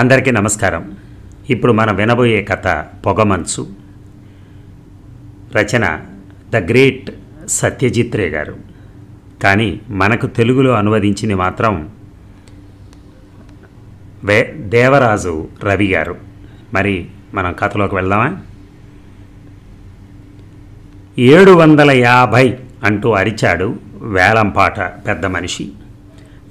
అందరికీ నమస్కారం ఇప్పుడు మనం వినబోయే కథ పొగమంచు రచన ద గ్రేట్ సత్యజిత్ రే గారు కానీ మనకు తెలుగులో అనువదించింది మాత్రం వే దేవరాజు రవి గారు మరి మనం కథలోకి వెళ్దామా ఏడు వందల యాభై అంటూ అరిచాడు వేలంపాట పెద్ద మనిషి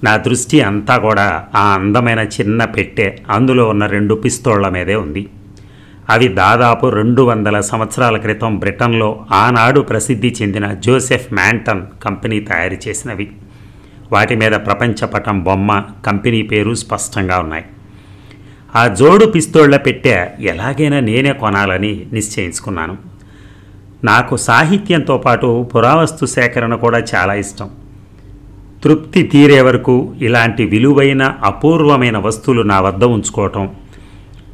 నా దృష్టి అంతా కూడా ఆ అందమైన చిన్న పెట్టె అందులో ఉన్న రెండు పిస్తోళ్ల మీదే ఉంది అవి దాదాపు రెండు వందల సంవత్సరాల క్రితం బ్రిటన్లో ఆనాడు ప్రసిద్ధి చెందిన జోసెఫ్ మ్యాంటన్ కంపెనీ తయారు చేసినవి వాటి మీద ప్రపంచపటం బొమ్మ కంపెనీ పేరు స్పష్టంగా ఉన్నాయి ఆ జోడు పిస్తోళ్ల పెట్టె ఎలాగైనా నేనే కొనాలని నిశ్చయించుకున్నాను నాకు సాహిత్యంతో పాటు పురావస్తు సేకరణ కూడా చాలా ఇష్టం తృప్తి తీరే వరకు ఇలాంటి విలువైన అపూర్వమైన వస్తువులు నా వద్ద ఉంచుకోవటం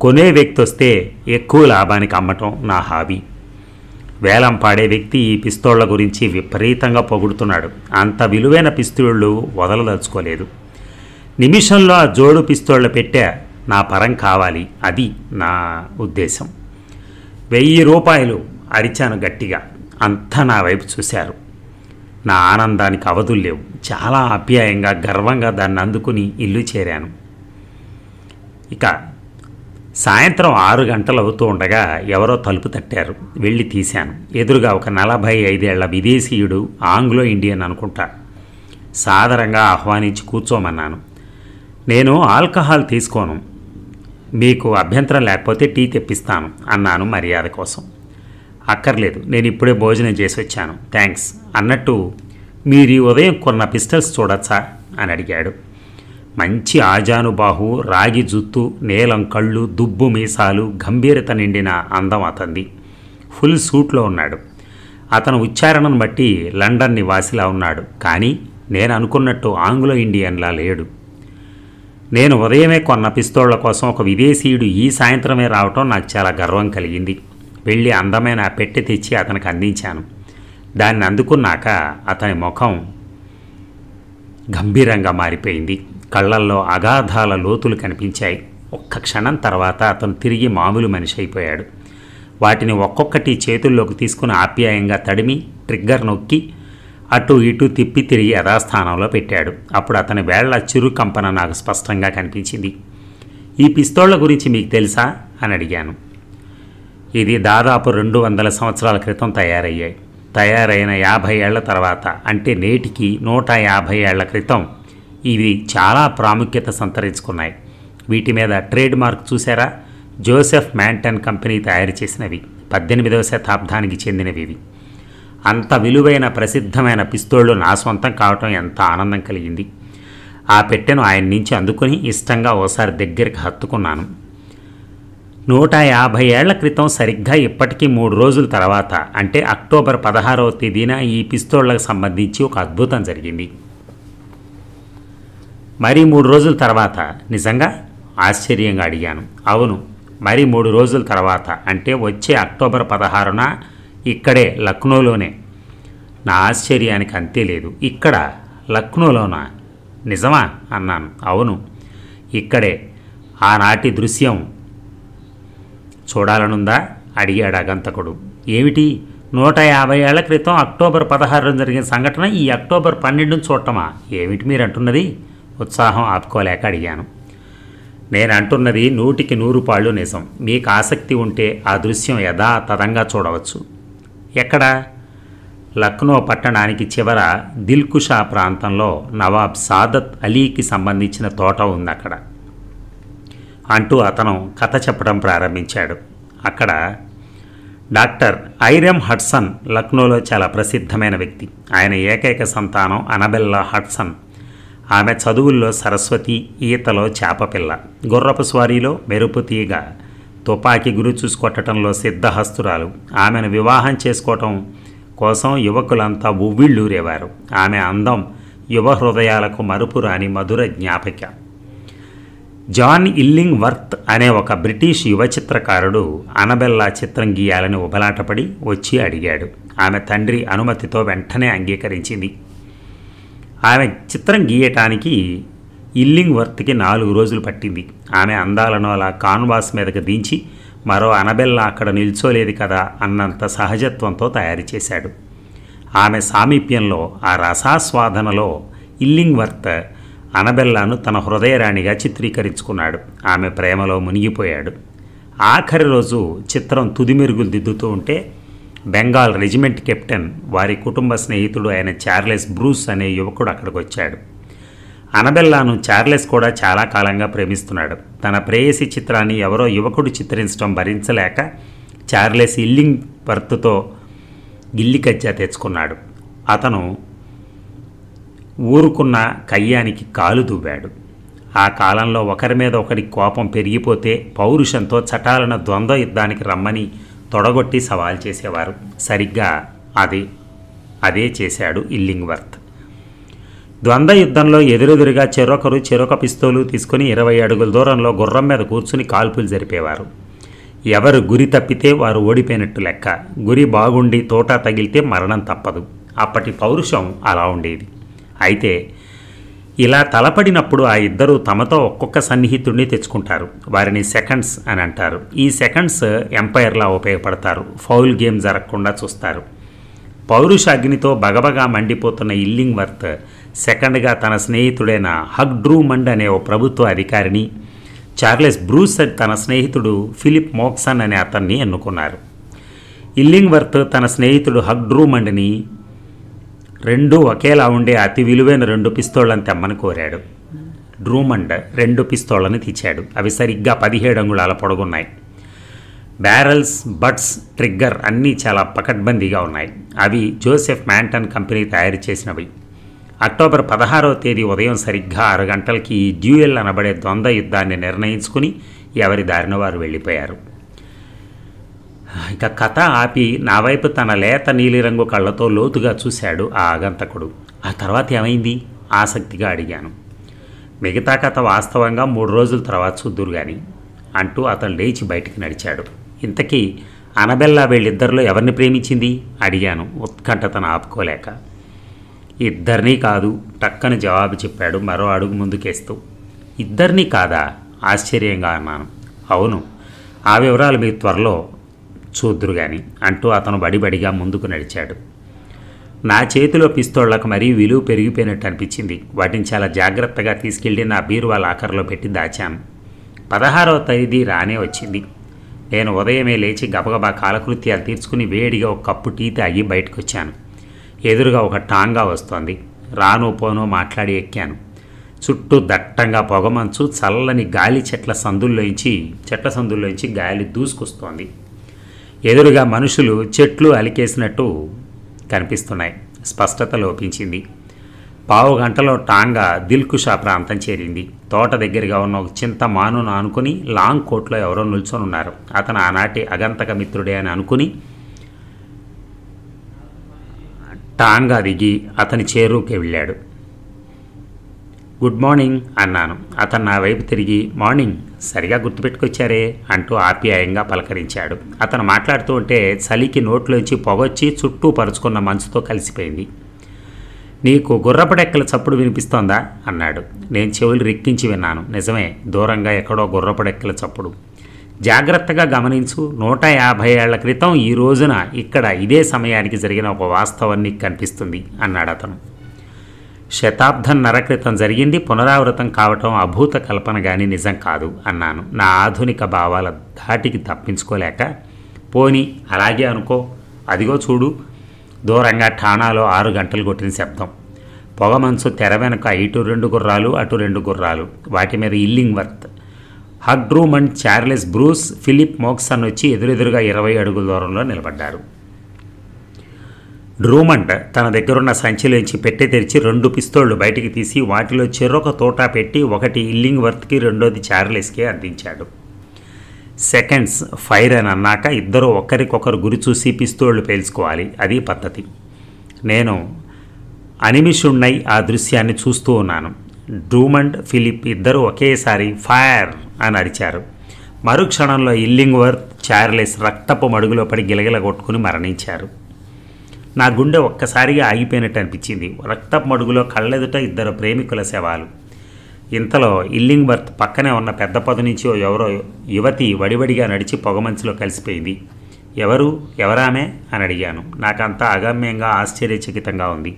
కొనే వ్యక్తి వస్తే ఎక్కువ లాభానికి అమ్మటం నా హాబీ వేలం పాడే వ్యక్తి ఈ పిస్తోళ్ల గురించి విపరీతంగా పొగుడుతున్నాడు అంత విలువైన పిస్తోళ్ళు వదలదలుచుకోలేదు నిమిషంలో ఆ జోడు పిస్తోళ్ళ పెట్టే నా పరం కావాలి అది నా ఉద్దేశం వెయ్యి రూపాయలు అరిచాను గట్టిగా అంతా నా వైపు చూశారు నా ఆనందానికి అవధులు లేవు చాలా అప్యాయంగా గర్వంగా దాన్ని అందుకుని ఇల్లు చేరాను ఇక సాయంత్రం ఆరు గంటలు అవుతూ ఉండగా ఎవరో తలుపు తట్టారు వెళ్ళి తీశాను ఎదురుగా ఒక నలభై ఐదేళ్ల విదేశీయుడు ఆంగ్లో ఇండియన్ అనుకుంటా సాదరంగా ఆహ్వానించి కూర్చోమన్నాను నేను ఆల్కహాల్ తీసుకోను మీకు అభ్యంతరం లేకపోతే టీ తెప్పిస్తాను అన్నాను మర్యాద కోసం అక్కర్లేదు నేను ఇప్పుడే భోజనం చేసి వచ్చాను థ్యాంక్స్ అన్నట్టు మీరు ఈ ఉదయం కొన్న పిస్టల్స్ చూడొచ్చా అని అడిగాడు మంచి ఆజానుబాహు రాగి జుత్తు నేలం కళ్ళు దుబ్బు మీసాలు గంభీరత నిండిన అందం అతంది ఫుల్ సూట్లో ఉన్నాడు అతను ఉచ్చారణను బట్టి లండన్ నివాసిలా ఉన్నాడు కానీ నేను అనుకున్నట్టు ఆంగ్లో ఇండియన్లా లేడు నేను ఉదయమే కొన్న పిస్తోళ్ల కోసం ఒక విదేశీయుడు ఈ సాయంత్రమే రావటం నాకు చాలా గర్వం కలిగింది వెళ్ళి అందమైన పెట్టె తెచ్చి అతనికి అందించాను దాన్ని అందుకున్నాక అతని ముఖం గంభీరంగా మారిపోయింది కళ్ళల్లో అగాధాల లోతులు కనిపించాయి ఒక్క క్షణం తర్వాత అతను తిరిగి మామూలు మనిషి అయిపోయాడు వాటిని ఒక్కొక్కటి చేతుల్లోకి తీసుకుని ఆప్యాయంగా తడిమి ట్రిగ్గర్ నొక్కి అటు ఇటు తిప్పి తిరిగి యథాస్థానంలో పెట్టాడు అప్పుడు అతని వేళ్ల చిరు కంపన నాకు స్పష్టంగా కనిపించింది ఈ పిస్తోళ్ల గురించి మీకు తెలుసా అని అడిగాను ఇది దాదాపు రెండు వందల సంవత్సరాల క్రితం తయారయ్యాయి తయారైన యాభై ఏళ్ల తర్వాత అంటే నేటికి నూట యాభై ఏళ్ల క్రితం ఇవి చాలా ప్రాముఖ్యత సంతరించుకున్నాయి వీటి మీద ట్రేడ్ మార్క్ చూసారా జోసెఫ్ మ్యాంటన్ కంపెనీ తయారు చేసినవి పద్దెనిమిదవ శతాబ్దానికి చెందినవి ఇవి అంత విలువైన ప్రసిద్ధమైన పిస్తోళ్లు నా సొంతం కావటం ఎంత ఆనందం కలిగింది ఆ పెట్టెను ఆయన నుంచి అందుకొని ఇష్టంగా ఓసారి దగ్గరికి హత్తుకున్నాను నూట యాభై ఏళ్ల క్రితం సరిగ్గా ఇప్పటికీ మూడు రోజుల తర్వాత అంటే అక్టోబర్ పదహారవ తేదీన ఈ పిస్తోళ్లకు సంబంధించి ఒక అద్భుతం జరిగింది మరి మూడు రోజుల తర్వాత నిజంగా ఆశ్చర్యంగా అడిగాను అవును మరి మూడు రోజుల తర్వాత అంటే వచ్చే అక్టోబర్ పదహారున ఇక్కడే లక్నోలోనే నా ఆశ్చర్యానికి అంతే లేదు ఇక్కడ లక్నోలోనా నిజమా అన్నాను అవును ఇక్కడే ఆనాటి దృశ్యం చూడాలనుందా అడిగాడు అగంతకుడు ఏమిటి నూట యాభై ఏళ్ల క్రితం అక్టోబర్ పదహారున జరిగిన సంఘటన ఈ అక్టోబర్ పన్నెండును చూడటమా ఏమిటి మీరు అంటున్నది ఉత్సాహం ఆపుకోలేక అడిగాను నేను అంటున్నది నూటికి నూరు పాళ్ళు నిజం మీకు ఆసక్తి ఉంటే ఆ దృశ్యం యథాతథంగా చూడవచ్చు ఎక్కడ లక్నో పట్టణానికి చివర దిల్కుషా ప్రాంతంలో నవాబ్ సాదత్ అలీకి సంబంధించిన తోట ఉంది అక్కడ అంటూ అతను కథ చెప్పడం ప్రారంభించాడు అక్కడ డాక్టర్ ఐరమ్ హడ్సన్ లక్నోలో చాలా ప్రసిద్ధమైన వ్యక్తి ఆయన ఏకైక సంతానం అనబెల్లా హడ్సన్ ఆమె చదువుల్లో సరస్వతి ఈతలో చేపపిల్ల గుర్రపు స్వారీలో మెరుపు తీగ తుపాకీ గురి చూసుకొట్టడంలో సిద్ధహస్తురాలు ఆమెను వివాహం చేసుకోవటం కోసం యువకులంతా ఉవ్విళ్ళూరేవారు ఆమె అందం యువ హృదయాలకు మరుపురాని మధుర జ్ఞాపిక జాన్ ఇల్లింగ్ వర్త్ అనే ఒక బ్రిటిష్ యువ చిత్రకారుడు అనబెల్లా చిత్రం గీయాలని ఉబలాటపడి వచ్చి అడిగాడు ఆమె తండ్రి అనుమతితో వెంటనే అంగీకరించింది ఆమె చిత్రం గీయటానికి ఇల్లింగ్ వర్త్కి నాలుగు రోజులు పట్టింది ఆమె అందాలను అలా కాన్వాస్ మీదకు దించి మరో అనబెల్ల అక్కడ నిల్చోలేదు కదా అన్నంత సహజత్వంతో తయారు చేశాడు ఆమె సామీప్యంలో ఆ రసాస్వాదనలో ఇల్లింగ్ వర్త్ అనబెల్లాను తన హృదయరాణిగా చిత్రీకరించుకున్నాడు ఆమె ప్రేమలో మునిగిపోయాడు ఆఖరి రోజు చిత్రం తుదిమెరుగులు దిద్దుతూ ఉంటే బెంగాల్ రెజిమెంట్ కెప్టెన్ వారి కుటుంబ స్నేహితుడు అయిన చార్లెస్ బ్రూస్ అనే యువకుడు అక్కడికి వచ్చాడు అనబెల్లాను చార్లెస్ కూడా చాలా కాలంగా ప్రేమిస్తున్నాడు తన ప్రేయసి చిత్రాన్ని ఎవరో యువకుడు చిత్రించడం భరించలేక చార్లెస్ ఇల్లింగ్ వర్త్తో కజ్జా తెచ్చుకున్నాడు అతను ఊరుకున్న కయ్యానికి కాలు దువ్వాడు ఆ కాలంలో ఒకరి మీద ఒకరి కోపం పెరిగిపోతే పౌరుషంతో చటాలన ద్వంద్వ యుద్ధానికి రమ్మని తొడగొట్టి సవాల్ చేసేవారు సరిగ్గా అదే అదే చేశాడు ఇల్లింగ్వర్త్ ద్వంద్వ యుద్ధంలో ఎదురెదురుగా చెరొకరు చెరొక పిస్తోలు తీసుకుని ఇరవై అడుగుల దూరంలో గుర్రం మీద కూర్చుని కాల్పులు జరిపేవారు ఎవరు గురి తప్పితే వారు ఓడిపోయినట్టు లెక్క గురి బాగుండి తోట తగిలితే మరణం తప్పదు అప్పటి పౌరుషం అలా ఉండేది అయితే ఇలా తలపడినప్పుడు ఆ ఇద్దరు తమతో ఒక్కొక్క సన్నిహితుడిని తెచ్చుకుంటారు వారిని సెకండ్స్ అని అంటారు ఈ సెకండ్స్ ఎంపైర్లా ఉపయోగపడతారు ఫౌల్ గేమ్ జరగకుండా చూస్తారు పౌరుష అగ్నితో బగబగా మండిపోతున్న ఇల్లింగ్ వర్త్ సెకండ్గా తన స్నేహితుడైన హగ్ డ్రూమండ్ అనే ఓ ప్రభుత్వ అధికారిని చార్లెస్ బ్రూస్ తన స్నేహితుడు ఫిలిప్ మోక్సన్ అనే అతన్ని ఎన్నుకున్నారు ఇల్లింగ్ వర్త్ తన స్నేహితుడు హగ్ డ్రూమండ్ని రెండు ఒకేలా ఉండే అతి విలువైన రెండు పిస్తోళ్లను తెమ్మని కోరాడు డ్రూమండ్ రెండు పిస్తోళ్లను తెచ్చాడు అవి సరిగ్గా పదిహేడు అంగుళాల పొడుగున్నాయి బ్యారల్స్ బట్స్ ట్రిగ్గర్ అన్నీ చాలా పకడ్బందీగా ఉన్నాయి అవి జోసెఫ్ మ్యాంటన్ కంపెనీ తయారు చేసినవి అక్టోబర్ పదహారవ తేదీ ఉదయం సరిగ్గా ఆరు గంటలకి ఈ డ్యూయల్ అనబడే ద్వంద్వ యుద్ధాన్ని నిర్ణయించుకుని ఎవరి దారిన వారు వెళ్ళిపోయారు ఇక కథ ఆపి నా వైపు తన లేత నీలిరంగు కళ్ళతో లోతుగా చూశాడు ఆ ఆగంతకుడు ఆ తర్వాత ఏమైంది ఆసక్తిగా అడిగాను మిగతా కథ వాస్తవంగా మూడు రోజుల తర్వాత చూద్దురు గాని అంటూ అతను లేచి బయటికి నడిచాడు ఇంతకీ అనబెల్లా వీళ్ళిద్దరిలో ఎవరిని ప్రేమించింది అడిగాను ఉత్కంఠతను ఆపుకోలేక ఇద్దరినీ కాదు టక్కన జవాబు చెప్పాడు మరో అడుగు ముందుకేస్తూ ఇద్దరినీ కాదా ఆశ్చర్యంగా అన్నాను అవును ఆ వివరాలు మీ త్వరలో చూద్దురు గాని అంటూ అతను బడిబడిగా ముందుకు నడిచాడు నా చేతిలో పిస్తోళ్లకు మరీ విలువ పెరిగిపోయినట్టు అనిపించింది వాటిని చాలా జాగ్రత్తగా తీసుకెళ్లి నా బీరువా లాకర్లో పెట్టి దాచాను పదహారవ తేదీ రానే వచ్చింది నేను ఉదయమే లేచి గబగబా కాలకృత్యాలు తీర్చుకుని వేడిగా ఒక కప్పు టీ తాగి బయటకొచ్చాను ఎదురుగా ఒక టాంగా వస్తోంది రాను పోను మాట్లాడి ఎక్కాను చుట్టూ దట్టంగా పొగమంచు చల్లని గాలి చెట్ల సందుల్లోంచి చెట్ల సందుల్లోంచి గాలి దూసుకొస్తోంది ఎదురుగా మనుషులు చెట్లు అలికేసినట్టు కనిపిస్తున్నాయి స్పష్టత లోపించింది పావు గంటలో టాంగా దిల్కుషా ప్రాంతం చేరింది తోట దగ్గరగా ఉన్న ఒక చింత మానును అనుకుని లాంగ్ కోట్లో ఎవరో నిల్చొని ఉన్నారు అతను ఆనాటి అగంతక మిత్రుడే అని అనుకుని టాంగా దిగి అతని చేరుకి వెళ్ళాడు గుడ్ మార్నింగ్ అన్నాను అతను నా వైపు తిరిగి మార్నింగ్ సరిగా గుర్తుపెట్టుకొచ్చారే అంటూ ఆప్యాయంగా పలకరించాడు అతను మాట్లాడుతూ ఉంటే చలికి నోట్లోంచి పొగొచ్చి చుట్టూ పరుచుకున్న మంచుతో కలిసిపోయింది నీకు గుర్రపడెక్కల చప్పుడు వినిపిస్తోందా అన్నాడు నేను చెవులు రెక్కించి విన్నాను నిజమే దూరంగా ఎక్కడో గుర్రపడెక్కల చప్పుడు జాగ్రత్తగా గమనించు నూట యాభై ఏళ్ల క్రితం ఈ రోజున ఇక్కడ ఇదే సమయానికి జరిగిన ఒక వాస్తవం నీకు కనిపిస్తుంది అన్నాడు అతను శతాబ్దంన్నర క్రితం జరిగింది పునరావృతం కావటం అభూత కల్పన గాని నిజం కాదు అన్నాను నా ఆధునిక భావాల ధాటికి తప్పించుకోలేక పోని అలాగే అనుకో అదిగో చూడు దూరంగా ఠాణాలో ఆరు గంటలు కొట్టిన శబ్దం పొగమంచు తెర వెనుక ఇటు రెండు గుర్రాలు అటు రెండు గుర్రాలు వాటి మీద ఇల్లింగ్ వర్త్ హగ్డ్రూమ్ and Charles Bruce Philip Moxon వచ్చి ఎదురెదురుగా ఇరవై అడుగుల దూరంలో నిలబడ్డారు డ్రూమండ్ తన దగ్గరున్న సంచిలోంచి పెట్టె తెరిచి రెండు పిస్తోళ్లు బయటికి తీసి వాటిలో చెరొక తోటా పెట్టి ఒకటి ఇల్లింగ్ వర్త్కి రెండోది చార్లెస్కి అందించాడు సెకండ్స్ ఫైర్ అని అన్నాక ఇద్దరు ఒకరికొకరు గురి చూసి పిస్తోళ్లు పేల్చుకోవాలి అది పద్ధతి నేను అనిమిషుణ్ణై ఆ దృశ్యాన్ని చూస్తూ ఉన్నాను డ్రూమండ్ ఫిలిప్ ఇద్దరు ఒకేసారి ఫైర్ అని అరిచారు మరుక్షణంలో ఇల్లింగ్ వర్త్ చార్లెస్ రక్తపు మడుగులో పడి గిలగిల కొట్టుకుని మరణించారు నా గుండె ఒక్కసారిగా ఆగిపోయినట్టు అనిపించింది రక్త మడుగులో కళ్ళెదుట ఇద్దరు ప్రేమికుల శవాలు ఇంతలో ఇల్లింగ్ బర్త్ పక్కనే ఉన్న పెద్ద పొద నుంచి ఎవరో యువతి వడివడిగా నడిచి పొగమంచులో కలిసిపోయింది ఎవరు ఎవరామె అని అడిగాను నాకంతా అగమ్యంగా ఆశ్చర్యచకితంగా ఉంది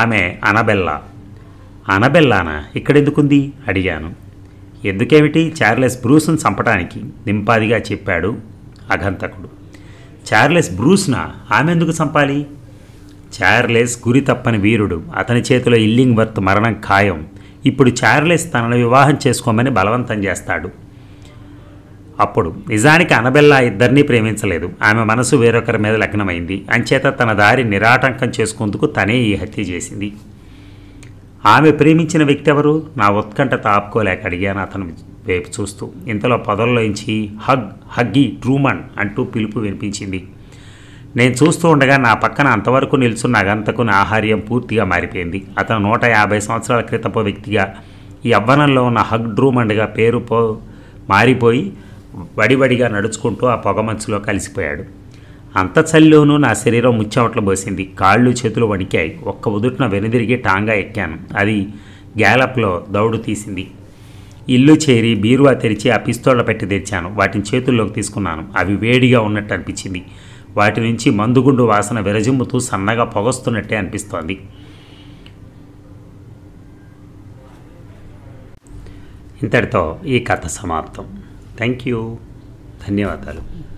ఆమె అనబెల్లా అనబెల్లానా ఇక్కడెందుకుంది అడిగాను ఎందుకేమిటి చార్లెస్ బ్రూస్ను చంపటానికి నింపాదిగా చెప్పాడు అఘంతకుడు చార్లెస్ బ్రూస్నా ఆమె ఎందుకు చంపాలి చార్లెస్ గురి తప్పని వీరుడు అతని చేతిలో ఇల్లింగ్ వర్త్ మరణం ఖాయం ఇప్పుడు చార్లెస్ తనను వివాహం చేసుకోమని బలవంతం చేస్తాడు అప్పుడు నిజానికి అనబెల్లా ఇద్దరినీ ప్రేమించలేదు ఆమె మనసు వేరొకరి మీద లగ్నమైంది అంచేత తన దారి నిరాటంకం చేసుకుందుకు తనే ఈ హత్య చేసింది ఆమె ప్రేమించిన వ్యక్తి ఎవరు నా ఉత్కంఠ తాపుకోలేక అడిగాను అతను వైపు చూస్తూ ఇంతలో పొదల్లోంచి హగ్ హగ్గి ట్రూమన్ అంటూ పిలుపు వినిపించింది నేను చూస్తూ ఉండగా నా పక్కన అంతవరకు నిల్చున్న అగంతకుని ఆహార్యం పూర్తిగా మారిపోయింది అతను నూట యాభై సంవత్సరాల క్రితపు వ్యక్తిగా ఈ అవ్వనంలో ఉన్న హగ్ డ్రూమండ్గా పేరు పో మారిపోయి వడివడిగా నడుచుకుంటూ ఆ పొగమంచులో కలిసిపోయాడు అంత చలిలోనూ నా శరీరం ముచ్చవట్లు పోసింది కాళ్ళు చేతులు వణికాయి ఒక్క ఉదుటిన వెనుదిరిగి టాంగా ఎక్కాను అది గ్యాలప్లో దౌడు తీసింది ఇల్లు చేరి బీరువా తెరిచి ఆ పిస్తోళ్ళ పెట్టి తెచ్చాను వాటిని చేతుల్లోకి తీసుకున్నాను అవి వేడిగా ఉన్నట్టు అనిపించింది వాటి నుంచి మందుగుండు వాసన విరజిమ్ముతూ సన్నగా పొగస్తున్నట్టే అనిపిస్తోంది ఇంతటితో ఈ కథ సమాప్తం థ్యాంక్ యూ ధన్యవాదాలు